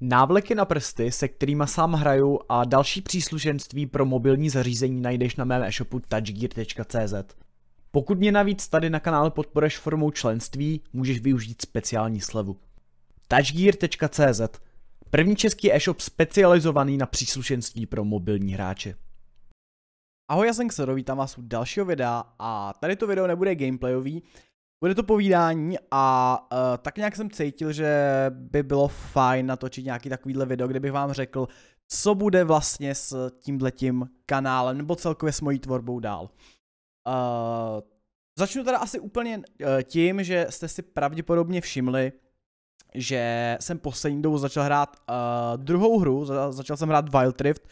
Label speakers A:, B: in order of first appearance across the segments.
A: Návleky na prsty, se kterými sám hraju a další příslušenství pro mobilní zařízení najdeš na mém e-shopu touchgear.cz. Pokud mě navíc tady na kanále podporeš formou členství, můžeš využít speciální slevu. touchgear.cz První český e-shop specializovaný na příslušenství pro mobilní hráče. Ahoj, já jsem Xero, vítám vás u dalšího videa a tady to video nebude gameplayový, bude to povídání a uh, tak nějak jsem cítil, že by bylo fajn natočit nějaký takovýhle video, kde bych vám řekl, co bude vlastně s tímhletím kanálem nebo celkově s mojí tvorbou dál. Uh, začnu teda asi úplně uh, tím, že jste si pravděpodobně všimli, že jsem poslední dobou začal hrát uh, druhou hru, za- začal jsem hrát Wild Rift,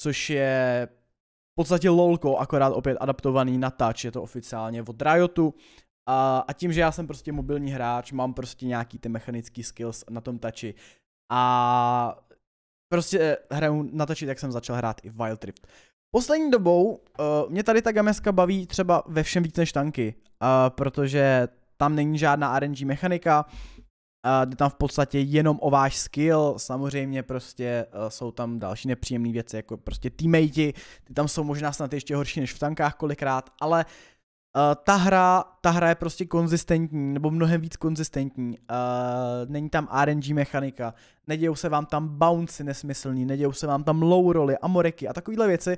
A: což je v podstatě lolko, akorát opět adaptovaný na touch, je to oficiálně od Riotu. Uh, a, a tím, že já jsem prostě mobilní hráč, mám prostě nějaký ty mechanický skills na tom tači. A prostě eh, hraju na tači, tak jsem začal hrát i Wild Trip. Poslední dobou uh, mě tady ta gameska baví třeba ve všem víc než tanky, uh, protože tam není žádná RNG mechanika, uh, jde tam v podstatě jenom o váš skill, samozřejmě prostě uh, jsou tam další nepříjemné věci, jako prostě teammatey, ty tam jsou možná snad ještě horší než v tankách kolikrát, ale uh, Uh, ta, hra, ta hra je prostě konzistentní, nebo mnohem víc konzistentní. Uh, není tam RNG mechanika, nedějou se vám tam bouncy nesmyslný, nedějou se vám tam low roly, amoreky a takovéhle věci.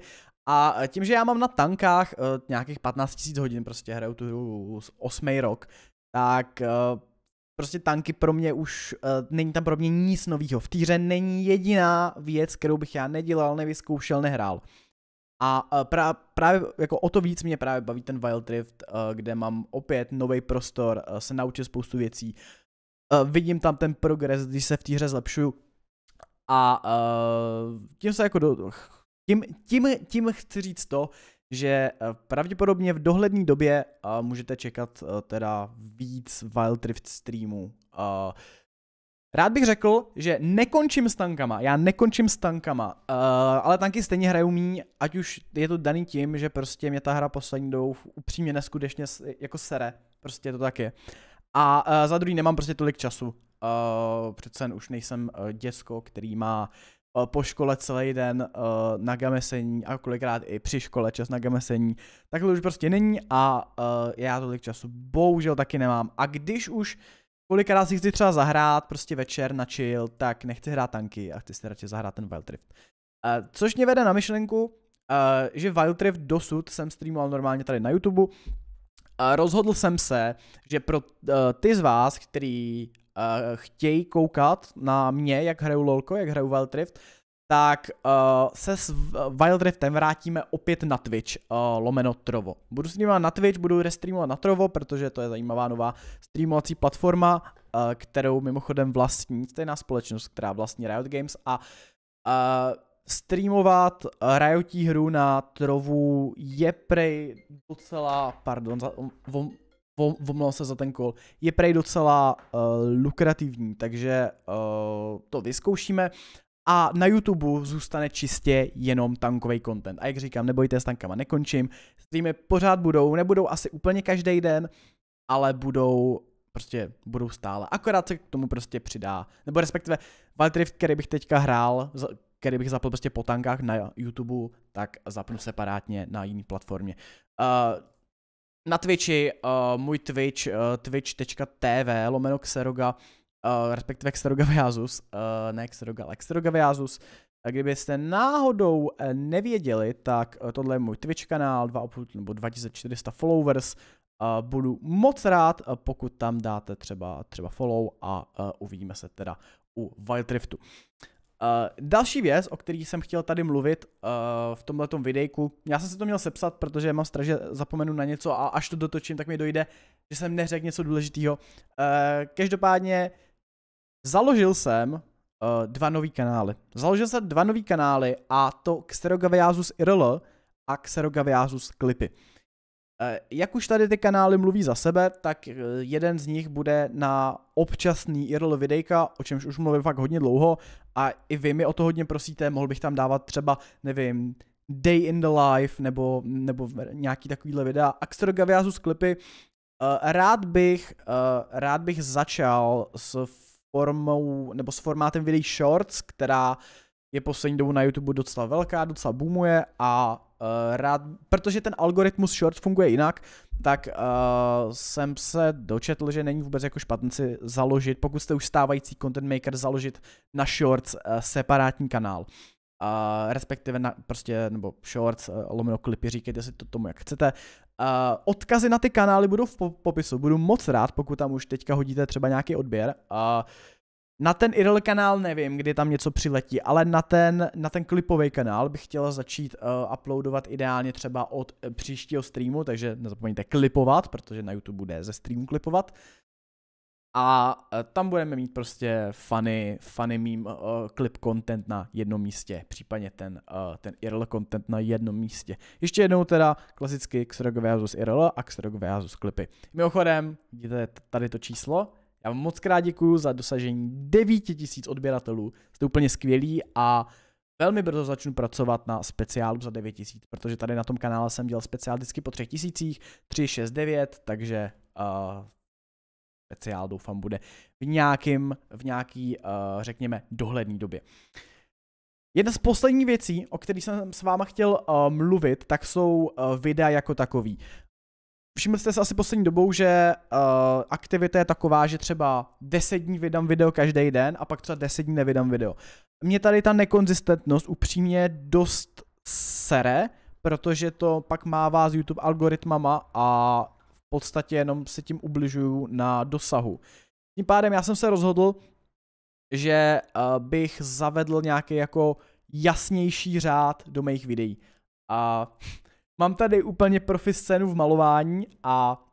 A: A tím, že já mám na tankách uh, nějakých 15 000 hodin, prostě hraju tu hru z 8. rok, tak uh, prostě tanky pro mě už, uh, není tam pro mě nic nového. V týře není jediná věc, kterou bych já nedělal, nevyzkoušel, nehrál. A eh, pra, právě jako o to víc mě právě baví ten Wild Rift, eh, kde mám opět nový prostor, eh, se naučit spoustu věcí. Vidím tam ten progres, když se v té hře zlepšuju. A tím se jako do, tím, tím, tím chci říct to, že pravděpodobně v dohledné době můžete čekat teda víc Wild Rift streamů. Rád bych řekl, že nekončím s tankama, já nekončím s tankama, uh, ale tanky stejně hraju mý, ať už je to daný tím, že prostě mě ta hra poslední dobou upřímně neskutečně jako sere, prostě to tak je. A uh, za druhý nemám prostě tolik času, uh, přece už nejsem uh, děcko, který má uh, po škole celý den uh, na gamesení a kolikrát i při škole čas na gamesení, to už prostě není a uh, já tolik času bohužel taky nemám. A když už kolikrát si chci třeba zahrát prostě večer na chill, tak nechci hrát tanky a chci si radši zahrát ten Wild Rift. Uh, což mě vede na myšlenku, uh, že Wild Rift dosud jsem streamoval normálně tady na YouTube. Uh, rozhodl jsem se, že pro uh, ty z vás, který uh, chtějí koukat na mě, jak hraju LOLko, jak hraju Wild Rift, tak uh, se s Wild Riftem vrátíme opět na Twitch, uh, lomeno Trovo. Budu streamovat na Twitch, budu restreamovat na Trovo, protože to je zajímavá nová streamovací platforma, uh, kterou mimochodem vlastní stejná společnost, která vlastní Riot Games a uh, streamovat Riotí hru na Trovu je prej docela, pardon, za, vom, vom, vomlal se za ten kol, je prej docela uh, lukrativní, takže uh, to vyzkoušíme a na YouTube zůstane čistě jenom tankový content. A jak říkám, nebojte, s tankama nekončím. Streamy pořád budou, nebudou asi úplně každý den, ale budou prostě budou stále. Akorát se k tomu prostě přidá. Nebo respektive Wild Rift, který bych teďka hrál, který bych zapl prostě po tankách na YouTube, tak zapnu separátně na jiný platformě. Uh, na Twitchi, uh, můj Twitch, uh, eh, twitch.tv, lomeno Xeroga, Eh, respektive Xterogaviasus, uh, eh, ne Xterogal, Xterogaviasus. Eh, kdybyste náhodou nevěděli, tak tohle je můj Twitch kanál, 2, nebo 2400 followers. budu moc rád, pokud tam dáte třeba, třeba follow a uvidíme se teda u Wild Riftu. další věc, o který jsem chtěl tady mluvit v tomhletom videjku, já jsem si to měl sepsat, protože mám strach, že zapomenu na něco a až to dotočím, tak mi dojde, že jsem neřekl něco důležitého. každopádně Založil jsem uh, dva nový kanály. Založil jsem dva nový kanály a to Xerogaviasus IRL a Xerogaviasus Klipy. Eh, jak už tady ty kanály mluví za sebe, tak eh, jeden z nich bude na občasný IRL videjka, o čemž už mluvím fakt hodně dlouho a i vy mi o to hodně prosíte, mohl bych tam dávat třeba, nevím, Day in the Life nebo, nebo nějaký takovýhle videa. Axtrogaviazus klipy, rád bych, rád bych začal s formou, nebo s formátem videí Shorts, která je poslední dobu na YouTube docela velká, docela boomuje a uh, rád, protože ten algoritmus shorts funguje jinak, tak uh, jsem se dočetl, že není vůbec jako špatný si založit, pokud jste už stávající content maker, založit na shorts uh, separátní kanál a respektive na, prostě, nebo shorts, eh, lomeno klipy, říkejte si to tomu, jak chcete. Uh, odkazy na ty kanály budou v popisu, budu moc rád, pokud tam už teďka hodíte třeba nějaký odběr. Uh, na ten IRL kanál nevím, kdy tam něco přiletí, ale na ten, na ten klipový kanál bych chtěla začít uh, uploadovat ideálně třeba od eh, příštího streamu, takže nezapomeňte klipovat, protože na YouTube bude ze streamu klipovat. A eh, tam budeme mít prostě funny, funny mím uh, eh, eh, clip content na jednom místě, případně ten, uh, ten IRL content na jednom místě. Ještě jednou teda klasicky Xrog versus IRL a Xrog versus klipy. Mimochodem, vidíte tady to číslo, já vám moc krát děkuju za dosažení 9000 odběratelů, jste úplně skvělí a velmi brzo začnu pracovat na speciálu za 9000, protože tady na tom kanále jsem dělal speciál vždycky po 3000, 369, takže uh, speciál doufám bude v nějakým, v nějaký, uh, řekněme, dohledný době. Jedna z posledních věcí, o kterých jsem s váma chtěl uh, mluvit, tak jsou uh, videa jako takový. Všimli jste se asi poslední dobou, že uh, aktivita je taková, že třeba 10 dní vydám video každý den a pak třeba 10 dní nevydám video. Mě tady ta nekonzistentnost upřímně dost sere, protože to pak má vás YouTube algoritmama a podstatě jenom se tím ubližuju na dosahu. Tím pádem já jsem se rozhodl, že eh, bych zavedl nějaký jako jasnější řád do mých videí. A mám tady úplně profi scénu v malování a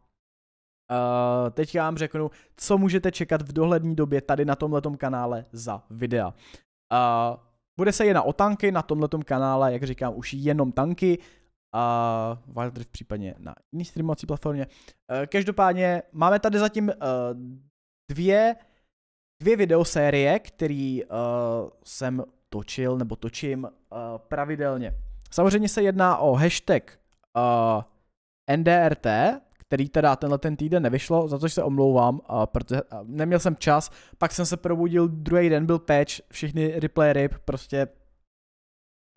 A: eh, teď já vám řeknu, co můžete čekat v dohlední době tady na tomhletom kanále za videa. Eh, bude se jen o tanky, na tomhletom kanále, jak říkám, už jenom tanky a Rift případně na jiný streamovací platformě. Eh, každopádně máme tady zatím eh, dvě, dvě videosérie, které eh, jsem točil nebo točím pravidelně. Samozřejmě se jedná o hashtag NDRT, který teda tenhle ten týden nevyšlo, za což se omlouvám, protože neměl jsem čas, pak jsem se probudil, druhý den byl patch, všechny replay rip, prostě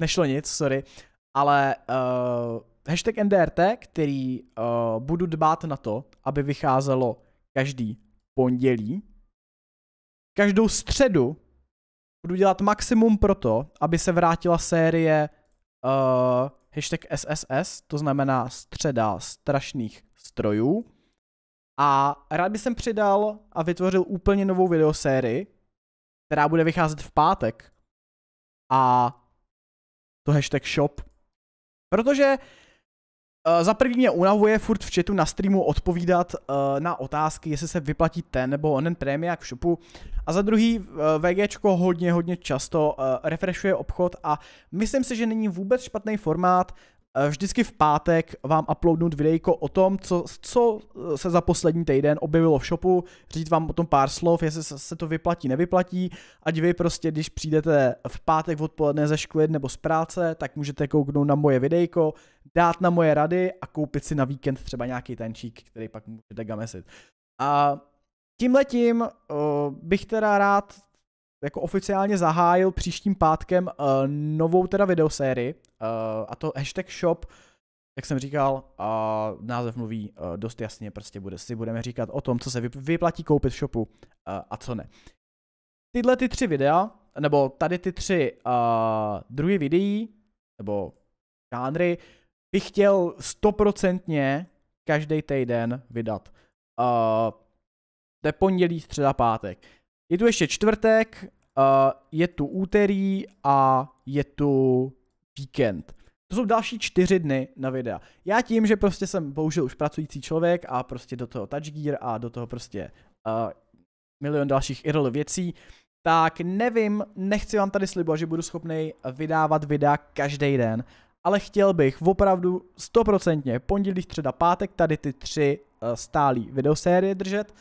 A: nešlo nic, sorry ale uh, hashtag NDRT, který uh, budu dbát na to, aby vycházelo každý pondělí. Každou středu budu dělat maximum pro to, aby se vrátila série uh, hashtag SSS, to znamená středa strašných strojů. A rád bych sem přidal a vytvořil úplně novou videosérii, která bude vycházet v pátek. A to hashtag shop Protože eh, za první mě unavuje furt v chatu na streamu odpovídat eh, na otázky, jestli se vyplatí ten nebo onen prémiák v shopu. A za druhý eh, VGčko hodně, hodně často refreshuje obchod a myslím si, že není vůbec špatný formát Eh, vždycky v pátek vám uploadnout videjko o tom, co, co eh, se za poslední týden objevilo v shopu, říct vám o tom pár slov, jestli se to vyplatí, nevyplatí, ať vy prostě, když přijdete v pátek odpoledne ze školy nebo z práce, tak můžete kouknout na moje videjko, dát na moje rady a koupit si na víkend třeba nějaký tančík, který pak můžete gamesit. A tímhletím uh, bych teda rád jako oficiálně zahájil příštím pátkem uh, novou teda videosérii, uh, a to hashtag shop, jak jsem říkal, uh, název mluví uh, dost jasně, prostě bude, si budeme říkat o tom, co se vyplatí koupit v shopu uh, a co ne. Tyhle ty tři videa, nebo tady ty tři uh, druhy videí, nebo žánry, bych chtěl stoprocentně každý týden vydat. Uh, to je pondělí, středa, pátek. Je tu ještě čtvrtek, uh, je tu úterý a je tu víkend. To jsou další čtyři dny na videa. Já tím, že prostě jsem bohužel už pracující člověk a prostě do toho Touch Gear a do toho prostě uh, milion dalších idol věcí, tak nevím, nechci vám tady slibovat, že budu schopný vydávat videa každý den, ale chtěl bych opravdu stoprocentně pondělí, středa, pátek tady ty tři uh, eh, stálý videosérie držet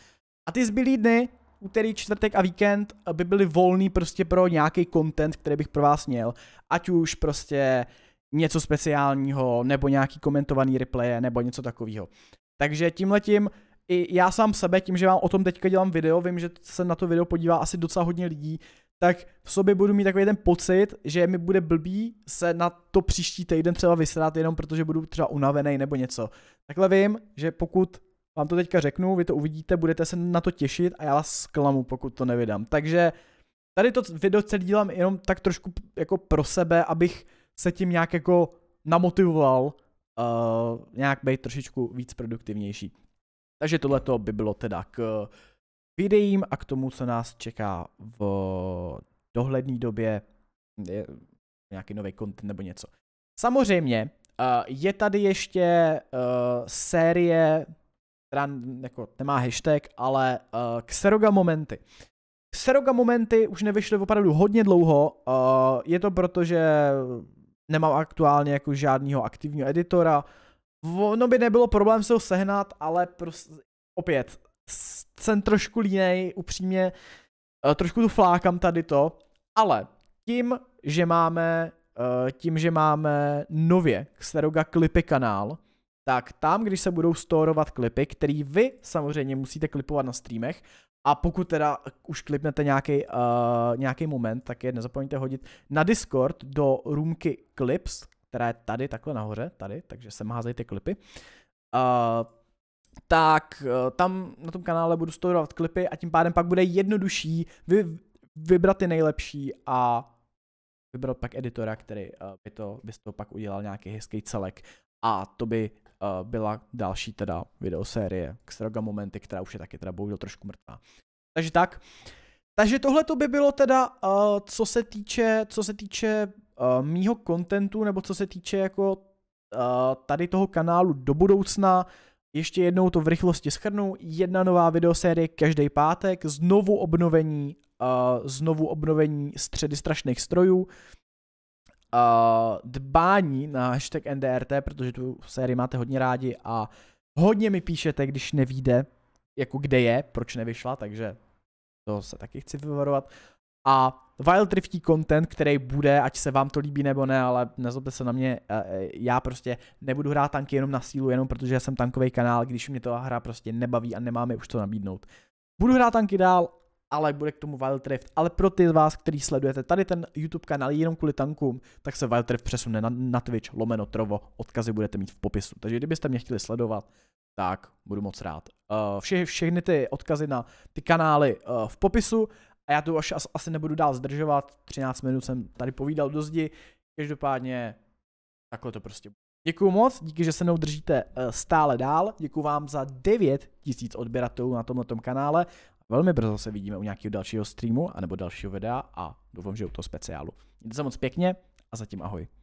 A: a ty zbylý dny úterý, čtvrtek a víkend eh, by byly volný prostě pro nějaký content, který bych pro vás měl. Ať už prostě něco speciálního, nebo nějaký komentovaný replay, nebo něco takového. Takže tímhletím i já sám sebe, tím, že vám o tom teďka dělám video, vím, že se na to video podívá asi docela hodně lidí, tak v sobě budu mít takový ten pocit, že mi bude blbý se na to příští týden třeba vysrát jenom protože budu třeba unavený nebo něco. Takhle vím, že pokud vám to teďka řeknu, vy to uvidíte, budete se na to těšit a já vás zklamu, pokud to nevydám. Takže tady to video celý dělám jenom tak trošku jako pro sebe, abych se tím nějak jako namotivoval uh, nějak být trošičku víc produktivnější. Takže tohle by bylo teda k videím a k tomu, co nás čeká v dohledné době nějaký nový content nebo něco. Samozřejmě eh, je tady ještě eh, série která jako nemá hashtag, ale uh, Xeroga momenty. Xeroga momenty už nevyšly opravdu hodně dlouho, uh, je to proto, že nemám aktuálně jako žádného aktivního editora, ono by nebylo problém se ho sehnat, ale prostě, opět, jsem trošku línej, upřímně, uh, trošku tu flákám tady to, ale tím, že máme, uh, tím, že máme nově Xeroga klipy kanál, tak tam, když se budou storovat klipy, který vy samozřejmě musíte klipovat na streamech, a pokud teda už klipnete nějaký uh, eh, nějaký moment, tak je nezapomeňte hodit na Discord do roomky Clips, která je tady takhle nahoře, tady, takže sem házejte klipy. Uh, tak uh, tam na tom kanále budu storovat klipy a tím pádem pak bude jednodušší vy, vybrat ty nejlepší a vybrat pak editora, který uh, by, to, by to pak udělal nějaký hezký celek a to by Eh, byla další teda videosérie Xtraga Momenty, která už je taky teda bohužel trošku mrtvá. Takže tak. Takže tohle to by bylo teda, uh, co se týče, co se týče uh, mýho kontentu, nebo co se týče jako uh, tady toho kanálu do budoucna. Ještě jednou to v rychlosti schrnu. Jedna nová videosérie každý pátek, znovu obnovení, uh, znovu obnovení středy strašných strojů uh, dbání na hashtag NDRT, protože tu sérii máte hodně rádi a hodně mi píšete, když nevíde, jako kde je, proč nevyšla, takže to se taky chci vyvarovat. A wild Rifty content, který bude, ať se vám to líbí nebo ne, ale nezlobte se na mě, eh, eh, já prostě nebudu hrát tanky jenom na sílu, jenom protože jsem tankový kanál, když mě to hra prostě nebaví a nemáme už to nabídnout. Budu hrát tanky dál, ale bude k tomu Wild Rift. Ale pro ty z vás, kteří sledujete tady ten YouTube kanál jenom kvůli tankům, tak se Wild Rift přesune na, na Twitch, lomeno trovo, odkazy budete mít v popisu. Takže kdybyste mě chtěli sledovat, tak budu moc rád. Uh, vše, všechny ty odkazy na ty kanály uh, v popisu a já tu až as, asi nebudu dál zdržovat, 13 minut jsem tady povídal do zdi, každopádně takhle to prostě Děkuji moc, díky, že se mnou držíte eh, stále dál. Děkuji vám za 9 tisíc odběratelů na tomto kanále. Velmi brzo se vidíme u nějakého dalšího streamu anebo dalšího videa a doufám, že u toho speciálu. Mějte se moc pěkně a zatím ahoj.